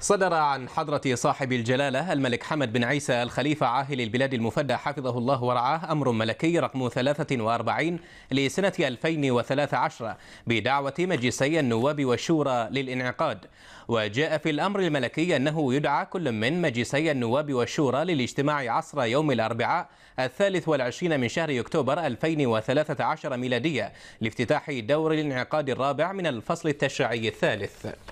صدر عن حضرة صاحب الجلالة الملك حمد بن عيسى الخليفة عاهل البلاد المفدى حفظه الله ورعاه أمر ملكي رقم 43 لسنة 2013 بدعوة مجلسي النواب والشورى للانعقاد وجاء في الأمر الملكي أنه يدعى كل من مجلسي النواب والشورى للاجتماع عصر يوم الأربعاء الثالث والعشرين من شهر أكتوبر 2013 ميلادية لافتتاح دور الانعقاد الرابع من الفصل التشريعي الثالث